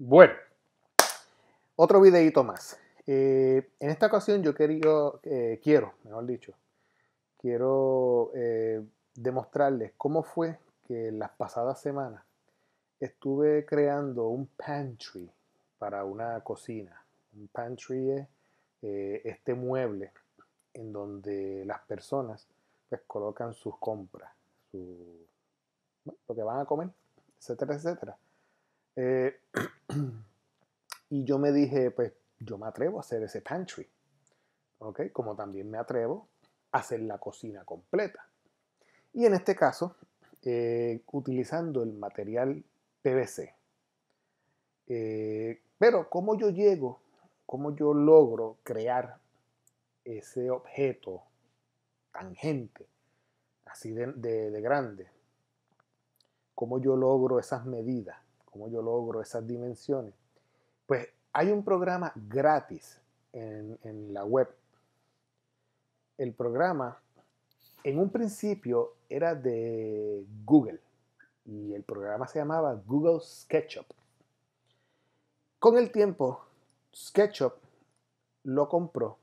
Bueno, otro videito más. Eh, en esta ocasión yo quería, eh, quiero, mejor dicho, quiero eh, demostrarles cómo fue que las pasadas semanas estuve creando un pantry para una cocina. Un pantry es este mueble en donde las personas pues colocan sus compras, lo que van a comer, etcétera, etcétera. Eh, y yo me dije, pues yo me atrevo a hacer ese pantry, ¿ok? Como también me atrevo a hacer la cocina completa. Y en este caso, eh, utilizando el material PVC. Eh, pero ¿cómo yo llego? ¿Cómo yo logro crear ese objeto tangente, así de, de grande? ¿Cómo yo logro esas medidas? yo logro esas dimensiones. Pues hay un programa gratis en, en la web. El programa, en un principio, era de Google y el programa se llamaba Google SketchUp. Con el tiempo, SketchUp lo compró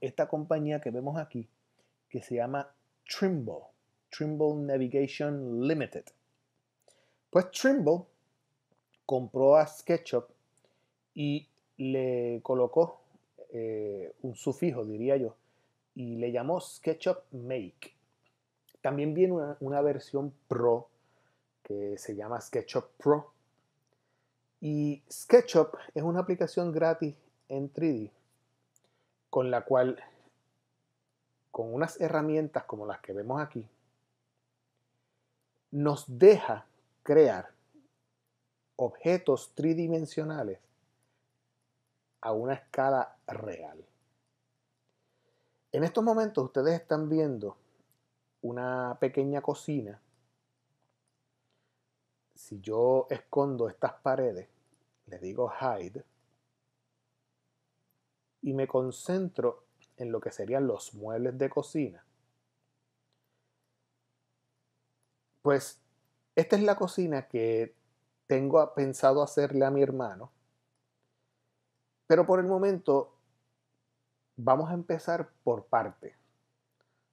esta compañía que vemos aquí, que se llama Trimble, Trimble Navigation Limited. Pues Trimble compró a SketchUp y le colocó eh, un sufijo, diría yo, y le llamó SketchUp Make. También viene una, una versión Pro que se llama SketchUp Pro. Y SketchUp es una aplicación gratis en 3D con la cual, con unas herramientas como las que vemos aquí, nos deja crear objetos tridimensionales a una escala real. En estos momentos ustedes están viendo una pequeña cocina. Si yo escondo estas paredes, le digo hide, y me concentro en lo que serían los muebles de cocina. Pues esta es la cocina que tengo pensado hacerle a mi hermano. Pero por el momento vamos a empezar por parte.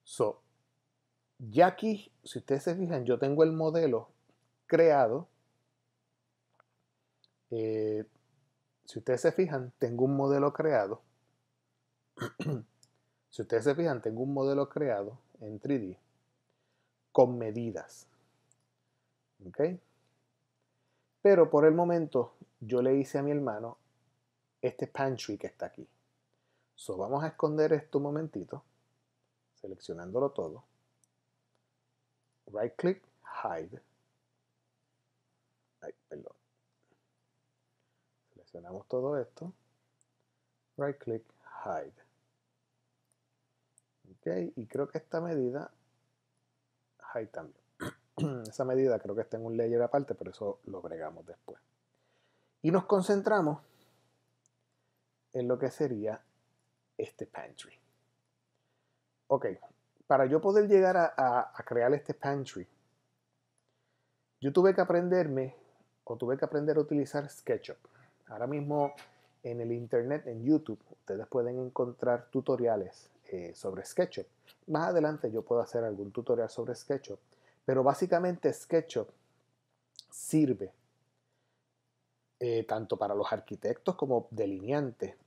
So, ya aquí, si ustedes se fijan, yo tengo el modelo creado. Eh, si ustedes se fijan, tengo un modelo creado. si ustedes se fijan, tengo un modelo creado en 3D con medidas. ¿Ok? Pero por el momento yo le hice a mi hermano este pantry que está aquí. So, vamos a esconder esto un momentito, seleccionándolo todo. Right click, hide. perdón. Seleccionamos todo esto. Right click, hide. Ok, y creo que esta medida, hide también. esa medida creo que está en un layer aparte, pero eso lo agregamos después. Y nos concentramos en lo que sería este pantry. Ok, para yo poder llegar a, crear este pantry, yo tuve que aprenderme o tuve que aprender a utilizar SketchUp. Ahora mismo en el internet, en YouTube, ustedes pueden encontrar tutoriales eh, sobre SketchUp. Más adelante yo puedo hacer algún tutorial sobre SketchUp pero básicamente SketchUp sirve eh, tanto para los arquitectos como delineantes,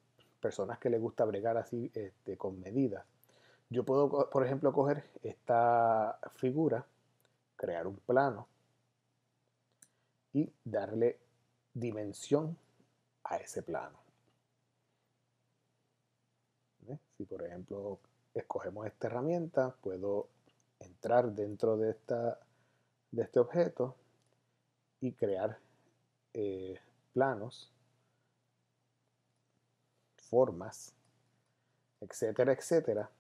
personas que les gusta bregar así este, con medidas. Yo puedo, por ejemplo, coger esta figura, crear un plano y darle dimensión a ese plano. Si por ejemplo escogemos esta herramienta, puedo entrar dentro de, esta, de este objeto y crear eh, planos, formas, etcétera, etcétera,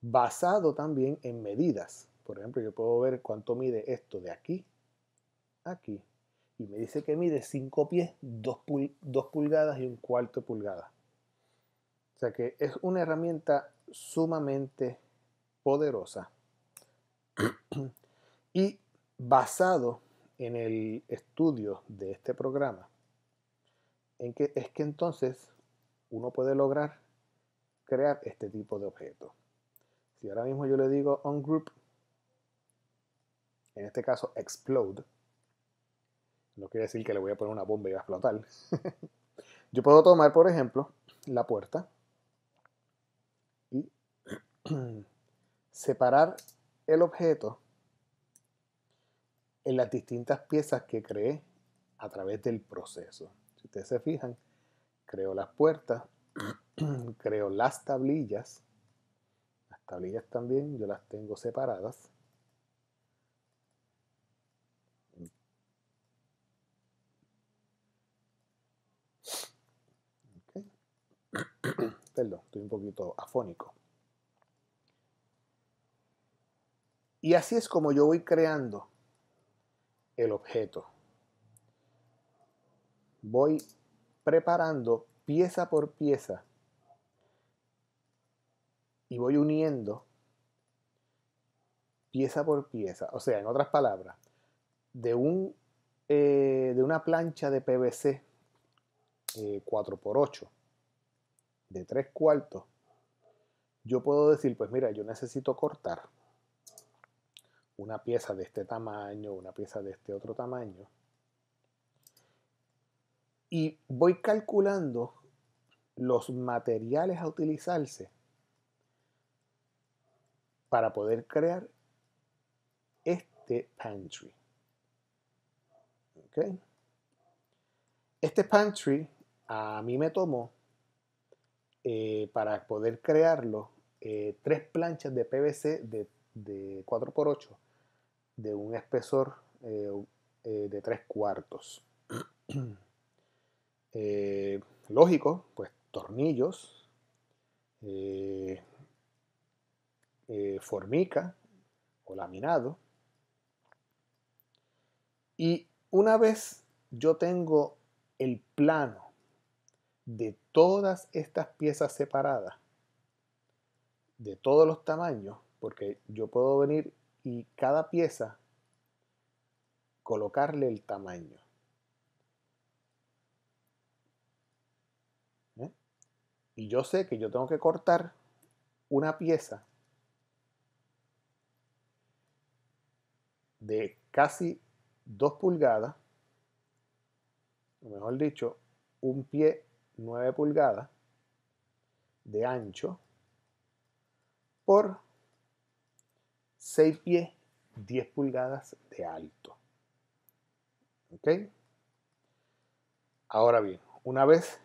basado también en medidas. Por ejemplo, yo puedo ver cuánto mide esto de aquí, aquí, y me dice que mide 5 pies, 2 pulgadas y un cuarto pulgada. O sea que es una herramienta sumamente poderosa y basado en el estudio de este programa, en que es que entonces uno puede lograr crear este tipo de objeto Si ahora mismo yo le digo on group, en este caso explode, no quiere decir que le voy a poner una bomba y va a explotar. yo puedo tomar, por ejemplo, la puerta y separar el objeto en las distintas piezas que creé a través del proceso. Si ustedes se fijan, creo las puertas, creo las tablillas, las tablillas también yo las tengo separadas. Perdón, estoy un poquito afónico. Y así es como yo voy creando el objeto. Voy preparando pieza por pieza y voy uniendo pieza por pieza. O sea, en otras palabras, de, un, eh, de una plancha de PVC 4x8 eh, de 3 cuartos, yo puedo decir, pues mira, yo necesito cortar una pieza de este tamaño, una pieza de este otro tamaño. Y voy calculando los materiales a utilizarse para poder crear este pantry. Este pantry a mí me tomó eh, para poder crearlo eh, tres planchas de PVC de de 4x8 de un espesor eh, eh, de 3 cuartos. Eh, lógico, pues tornillos, formica o laminado. Y una vez yo tengo el plano de todas estas piezas separadas, de todos los tamaños, porque yo puedo venir y cada pieza colocarle el tamaño. ¿Eh? Y yo sé que yo tengo que cortar una pieza de casi 2 pulgadas, o mejor dicho, un pie 9 pulgadas de ancho por 6 pies, 10 pulgadas de alto. ¿Ok? Ahora bien, una vez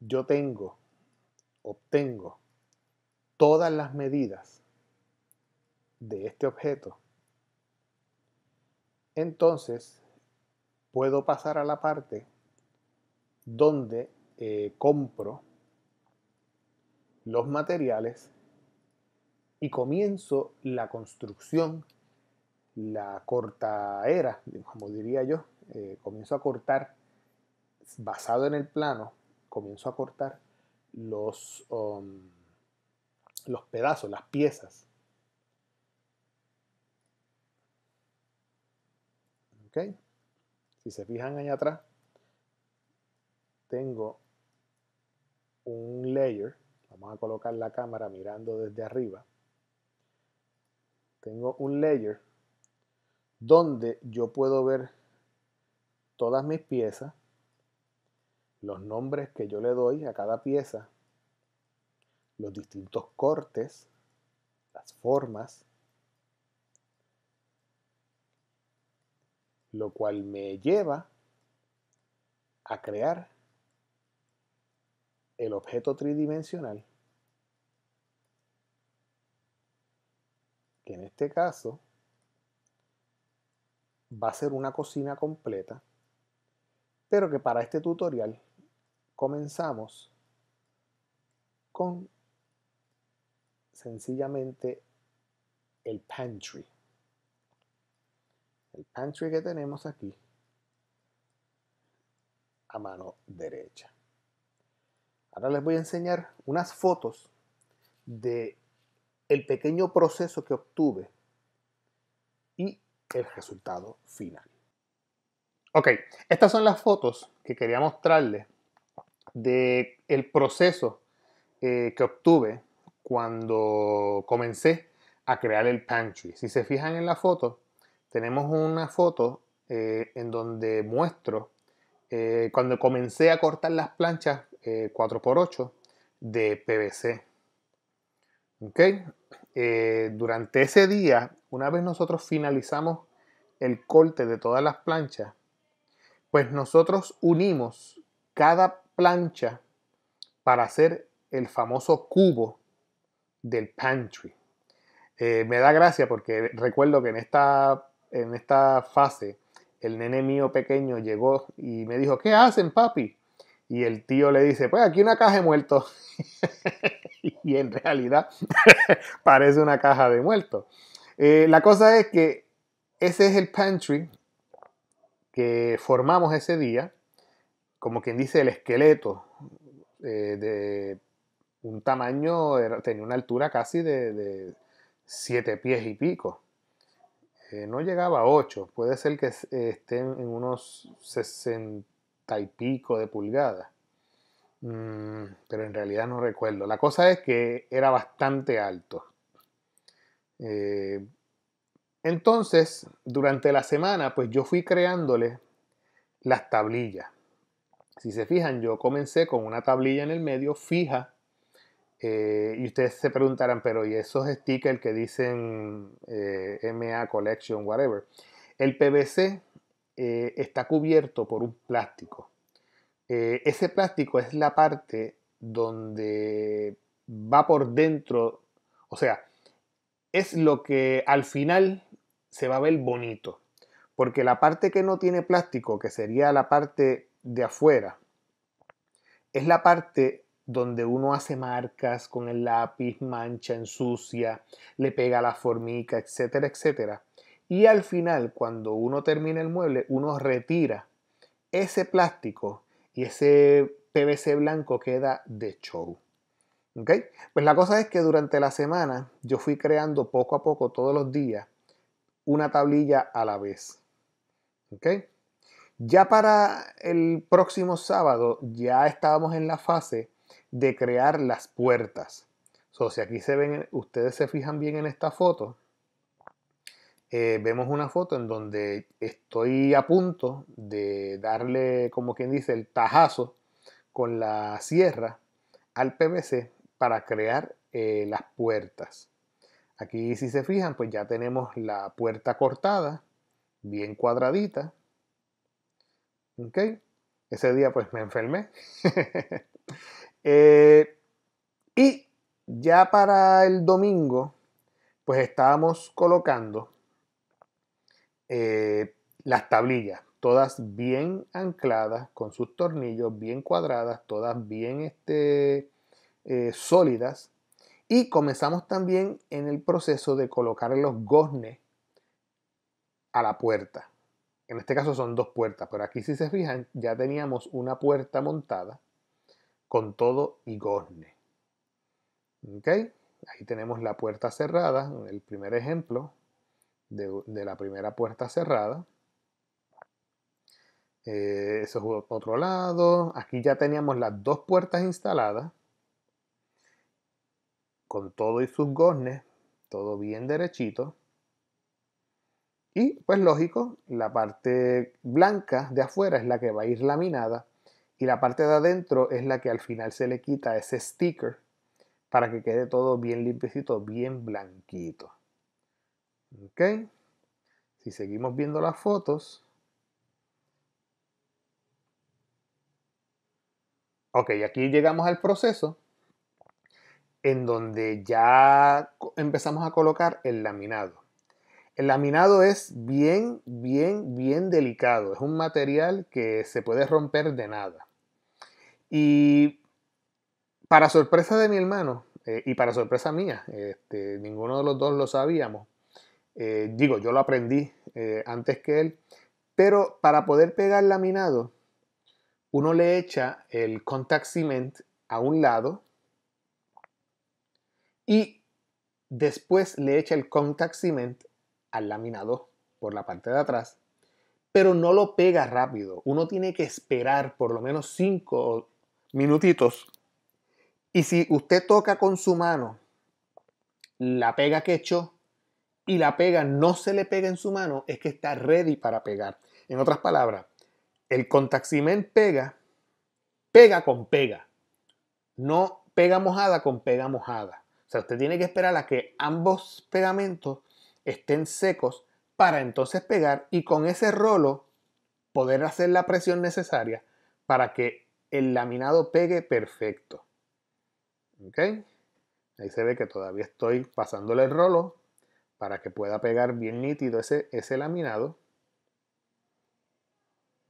yo tengo, obtengo todas las medidas de este objeto, entonces puedo pasar a la parte donde eh, compro los materiales y comienzo la construcción, la corta era como diría yo, eh, comienzo a cortar, basado en el plano, comienzo a cortar los, um, los pedazos, las piezas. ¿Okay? Si se fijan allá atrás, tengo un layer, vamos a colocar la cámara mirando desde arriba, tengo un layer donde yo puedo ver todas mis piezas, los nombres que yo le doy a cada pieza, los distintos cortes, las formas, lo cual me lleva a crear el objeto tridimensional que en este caso va a ser una cocina completa, pero que para este tutorial comenzamos con sencillamente el pantry. El pantry que tenemos aquí a mano derecha. Ahora les voy a enseñar unas fotos de el pequeño proceso que obtuve y el resultado final. Ok, estas son las fotos que quería mostrarles del el proceso eh, que obtuve cuando comencé a crear el pantry. Si se fijan en la foto, tenemos una foto eh, en donde muestro eh, cuando comencé a cortar las planchas 4x8 de PVC Ok, eh, durante ese día, una vez nosotros finalizamos el corte de todas las planchas, pues nosotros unimos cada plancha para hacer el famoso cubo del pantry. Eh, me da gracia porque recuerdo que en esta, en esta fase el nene mío pequeño llegó y me dijo, ¿qué hacen papi? y el tío le dice, pues aquí una caja de muertos. y en realidad parece una caja de muertos. Eh, la cosa es que ese es el pantry que formamos ese día, como quien dice el esqueleto eh, de un tamaño, tenía una altura casi de 7 pies y pico. Eh, no llegaba a 8, puede ser que estén en unos 60 y pico de pulgada. Mm, pero en realidad no recuerdo. La cosa es que era bastante alto. Eh, entonces, durante la semana, pues yo fui creándole las tablillas. Si se fijan, yo comencé con una tablilla en el medio fija. Eh, y ustedes se preguntarán, pero ¿y esos stickers que dicen eh, MA Collection, whatever? El PVC eh, está cubierto por un plástico. Eh, ese plástico es la parte donde va por dentro, o sea, es lo que al final se va a ver bonito, porque la parte que no tiene plástico, que sería la parte de afuera, es la parte donde uno hace marcas con el lápiz, mancha, ensucia, le pega la formica, etcétera, etcétera. Y al final, cuando uno termina el mueble, uno retira ese plástico y ese PVC blanco queda de show. Pues la cosa es que durante la semana yo fui creando poco a poco todos los días una tablilla a la vez. Ya para el próximo sábado ya estábamos en la fase de crear las puertas. So, si aquí se ven, ustedes se fijan bien en esta foto, eh, vemos una foto en donde estoy a punto de darle, como quien dice, el tajazo con la sierra al PVC para crear eh, las puertas. Aquí si se fijan, pues ya tenemos la puerta cortada, bien cuadradita. Ese día pues me enfermé. Eh, y ya para el domingo, pues estábamos colocando eh, las tablillas, todas bien ancladas, con sus tornillos bien cuadradas, todas bien este, eh, sólidas. Y comenzamos también en el proceso de colocar los goznes a la puerta. En este caso son dos puertas, pero aquí si se fijan ya teníamos una puerta montada con todo y gozne. Ahí tenemos la puerta cerrada, el primer ejemplo, de, la primera puerta cerrada. Eh, eso es otro lado. Aquí ya teníamos las dos puertas instaladas. Con todo y sus goznes. Todo bien derechito. Y pues lógico, la parte blanca de afuera es la que va a ir laminada. Y la parte de adentro es la que al final se le quita ese sticker para que quede todo bien limpiecito, bien blanquito. ¿Ok? Si seguimos viendo las fotos. Ok, aquí llegamos al proceso en donde ya empezamos a colocar el laminado. El laminado es bien, bien, bien delicado. Es un material que se puede romper de nada. Y para sorpresa de mi hermano eh, y para sorpresa mía, este, ninguno de los dos lo sabíamos, eh, digo, yo lo aprendí eh, antes que él, pero para poder pegar laminado, uno le echa el contact cement a un lado y después le echa el contact cement al laminado por la parte de atrás, pero no lo pega rápido. Uno tiene que esperar por lo menos cinco minutitos. Y si usted toca con su mano la pega que echó, y la pega no se le pega en su mano, es que está ready para pegar. En otras palabras, el contact pega, pega con pega. No pega mojada con pega mojada. O sea, usted tiene que esperar a que ambos pegamentos estén secos para entonces pegar y con ese rolo poder hacer la presión necesaria para que el laminado pegue perfecto. ¿Ok? Ahí se ve que todavía estoy pasándole el rolo para que pueda pegar bien nítido ese, ese laminado.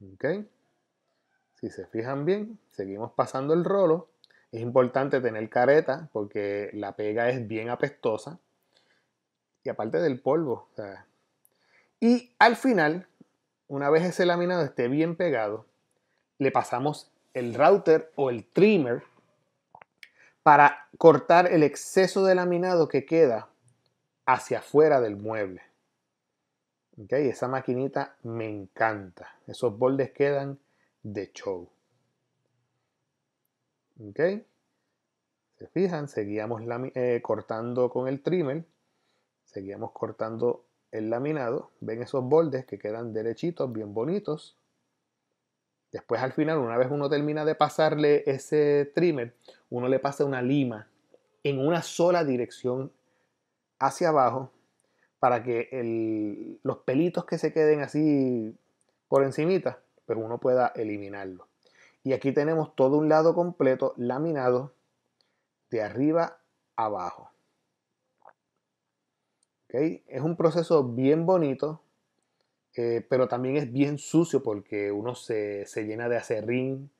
Si se fijan bien, seguimos pasando el rolo. Es importante tener careta porque la pega es bien apestosa. Y aparte del polvo. Y al final, una vez ese laminado esté bien pegado, le pasamos el router o el trimmer para cortar el exceso de laminado que queda hacia afuera del mueble. ¿Okay? Esa maquinita me encanta. Esos bordes quedan de show. Se fijan, seguíamos eh, cortando con el trimmer. Seguíamos cortando el laminado. Ven esos bordes que quedan derechitos, bien bonitos. Después al final, una vez uno termina de pasarle ese trimmer, uno le pasa una lima en una sola dirección hacia abajo para que los pelitos que se queden así por encimita, pues uno pueda eliminarlo. Y aquí tenemos todo un lado completo laminado de arriba abajo. Es un proceso bien bonito, eh, pero también es bien sucio porque uno se, llena de acerrín,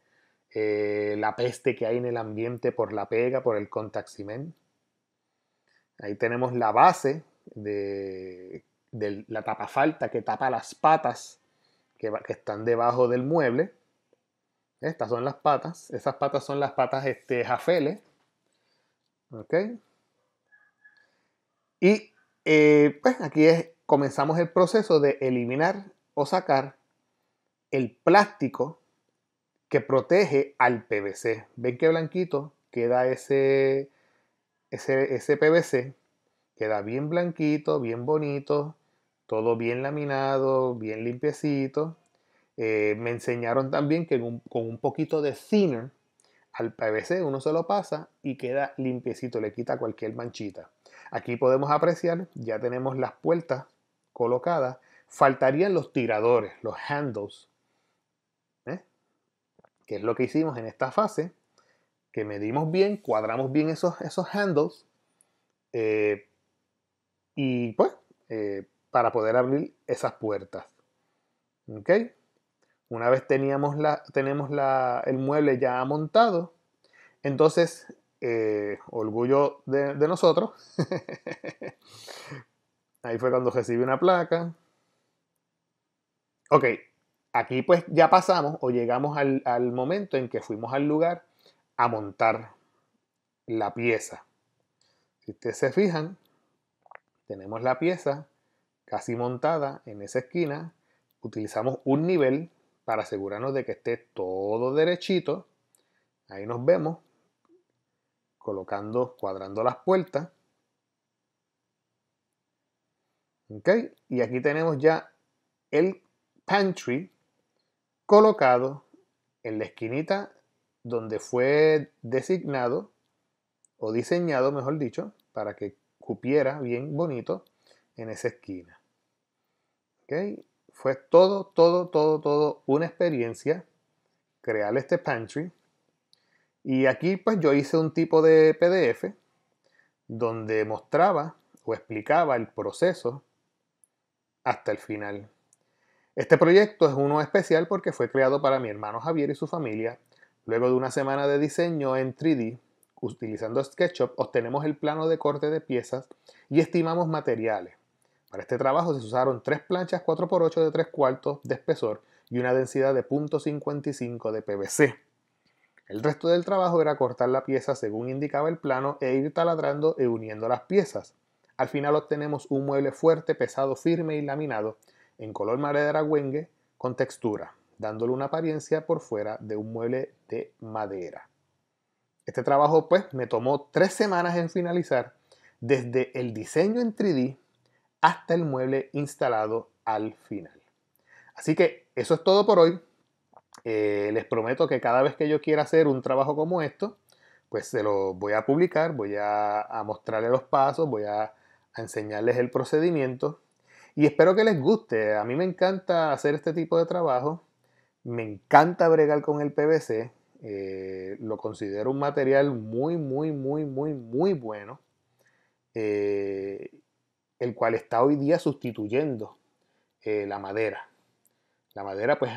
eh, la peste que hay en el ambiente por la pega, por el contact cement. Ahí tenemos la base de, la la falta que tapa las patas que, están debajo del mueble. Estas son las patas. Esas patas son las patas este, jafele. ¿Ok? Y eh, pues aquí comenzamos el proceso de eliminar o sacar el plástico que protege al PVC. ¿Ven qué blanquito queda ese, ese, ese PVC queda bien blanquito, bien bonito, todo bien laminado, bien limpiecito. Eh, me enseñaron también que con, un poquito de thinner al PVC uno se lo pasa y queda limpiecito, le quita cualquier manchita. Aquí podemos apreciar, ya tenemos las puertas colocadas. Faltarían los tiradores, los handles, ¿eh? que es lo que hicimos en esta fase que medimos bien, cuadramos bien esos, esos handles eh, y pues eh, para poder abrir esas puertas. ¿Ok? Una vez teníamos la, tenemos el mueble ya montado, entonces, eh, orgullo de, nosotros, ahí fue cuando recibí una placa. Ok, aquí pues ya pasamos o llegamos al, al momento en que fuimos al lugar a montar la pieza. Si ustedes se fijan, tenemos la pieza casi montada en esa esquina. Utilizamos un nivel para asegurarnos de que esté todo derechito. Ahí nos vemos colocando, cuadrando las puertas. ¿Ok? Y aquí tenemos ya el pantry colocado en la esquinita donde fue designado o diseñado, mejor dicho, para que cupiera bien bonito en esa esquina. Fue todo, todo, todo, todo una experiencia crear este pantry. Y aquí pues yo hice un tipo de PDF donde mostraba o explicaba el proceso hasta el final. Este proyecto es uno especial porque fue creado para mi hermano Javier y su familia Luego de una semana de diseño en 3D, utilizando SketchUp, obtenemos el plano de corte de piezas y estimamos materiales. Para este trabajo se usaron tres planchas 4x8 de 3 cuartos de espesor y una densidad de 0.55 de PVC. El resto del trabajo era cortar la pieza según indicaba el plano e ir taladrando e uniendo las piezas. Al final obtenemos un mueble fuerte, pesado, firme y laminado en color madera wenge con textura dándole una apariencia por fuera de un mueble de madera. Este trabajo pues me tomó tres semanas en finalizar, desde el diseño en 3D hasta el mueble instalado al final. Así que eso es todo por hoy. Eh, les prometo que cada vez que yo quiera hacer un trabajo como esto, pues se lo voy a publicar, voy a, mostrarles los pasos, voy a, a enseñarles el procedimiento y espero que les guste. A mí me encanta hacer este tipo de trabajo me encanta bregar con el PVC. Eh, lo considero un material muy, muy, muy, muy, muy bueno. Eh, el cual está hoy día sustituyendo eh, la madera. La madera pues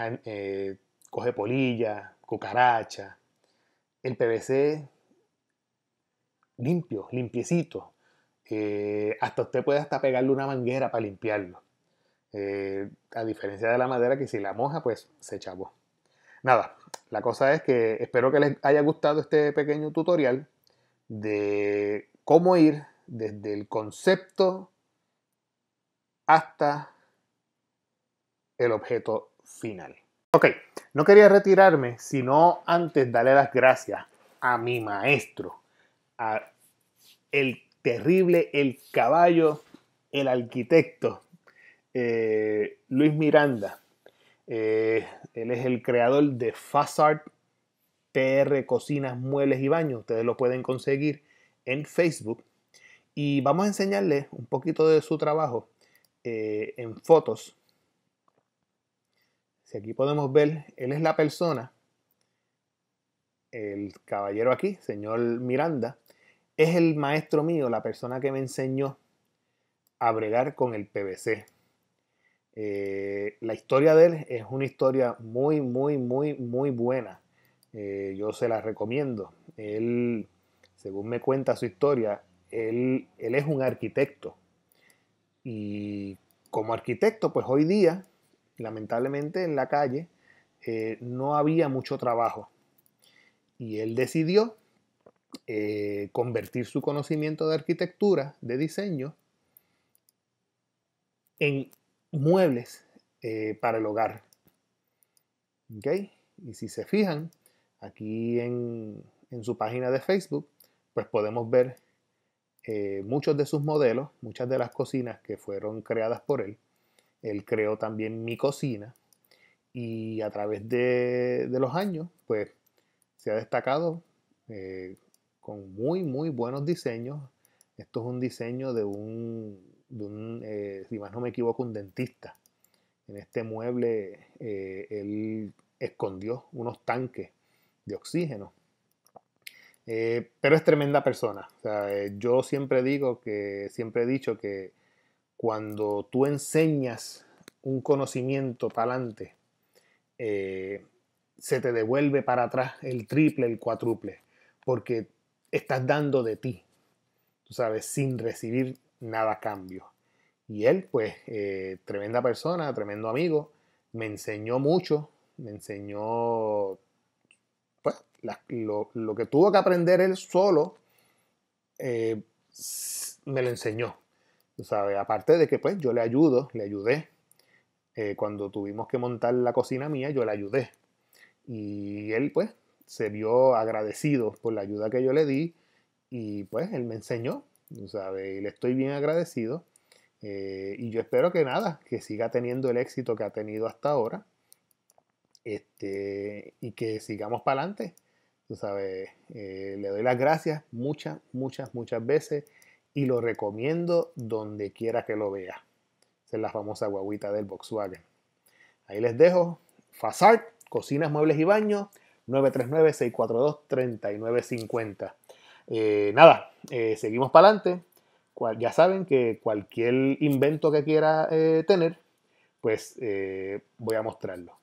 coge polilla, cucaracha. El PVC limpio, limpiecito. hasta usted puede hasta pegarle una manguera para limpiarlo. Eh, a diferencia de la madera que si la moja, pues se chavó. Nada, la cosa es que espero que les haya gustado este pequeño tutorial de cómo ir desde el concepto hasta el objeto final. Ok, no quería retirarme, sino antes darle las gracias a mi maestro, a el terrible, el caballo, el arquitecto, eh, Luis Miranda. Eh, él es el creador de Fazart PR Cocinas, Muebles y Baños. Ustedes lo pueden conseguir en Facebook. Y vamos a enseñarle un poquito de su trabajo eh, en fotos. Si aquí podemos ver, él es la persona, el caballero aquí, señor Miranda, es el maestro mío, la persona que me enseñó a bregar con el PVC. Eh, la historia de él es una historia muy, muy, muy, muy buena. Eh, yo se la recomiendo. Él, según me cuenta su historia, él, es un arquitecto. Y como arquitecto, pues hoy día, lamentablemente en la calle, eh, no había mucho trabajo. Y él decidió convertir su conocimiento de arquitectura, de diseño, en muebles eh, para el hogar. Y si se fijan, aquí en, su página de Facebook, pues podemos ver eh, muchos de sus modelos, muchas de las cocinas que fueron creadas por él. Él creó también mi cocina y a través de, los años, pues se ha destacado eh, con muy, muy buenos diseños. Esto es un diseño de un, un, eh, si más no me equivoco, un dentista. En este mueble eh, él escondió unos tanques de oxígeno. Eh, pero es tremenda persona. yo siempre digo que, siempre he dicho que cuando tú enseñas un conocimiento para adelante, se te devuelve para atrás el triple, el cuádruple, porque estás dando de ti, tú sabes, sin recibir nada cambio. Y él, pues, eh, tremenda persona, tremendo amigo, me enseñó mucho, me enseñó pues, lo, que tuvo que aprender él solo, eh, me lo enseñó. Aparte de que pues yo le ayudo, le ayudé. Eh, cuando tuvimos que montar la cocina mía, yo le ayudé. Y él pues se vio agradecido por la ayuda que yo le di y pues él me enseñó y le estoy bien agradecido. Eh, y yo espero que nada, que siga teniendo el éxito que ha tenido hasta ahora. Este, y que sigamos para adelante. Eh, le doy las gracias muchas, muchas, muchas veces y lo recomiendo donde quiera que lo vea. es la famosa guaguita del Volkswagen. Ahí les dejo. Fasart, cocinas, muebles y baños, 939-642-3950. Eh, nada, eh, seguimos para adelante. Ya saben que cualquier invento que quiera eh, tener, pues voy a mostrarlo.